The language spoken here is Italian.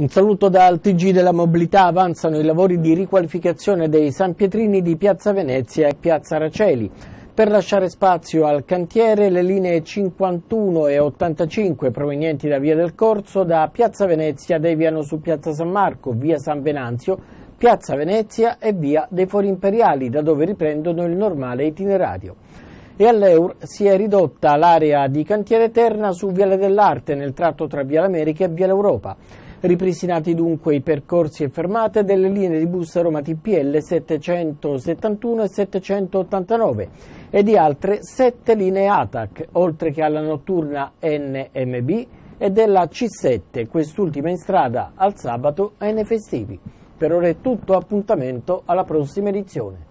Un saluto dal TG della mobilità, avanzano i lavori di riqualificazione dei San Pietrini di Piazza Venezia e Piazza Raceli. Per lasciare spazio al cantiere le linee 51 e 85 provenienti da Via del Corso da Piazza Venezia deviano su Piazza San Marco, Via San Venanzio, Piazza Venezia e Via dei Fori Imperiali da dove riprendono il normale itinerario e all'Eur si è ridotta l'area di cantiere eterna su Viale dell'Arte nel tratto tra Via America e Via Europa. Ripristinati dunque i percorsi e fermate delle linee di bus Roma TPL 771 e 789 e di altre 7 linee ATAC, oltre che alla notturna NMB e della C7, quest'ultima in strada al sabato e nei festivi. Per ora è tutto, appuntamento alla prossima edizione.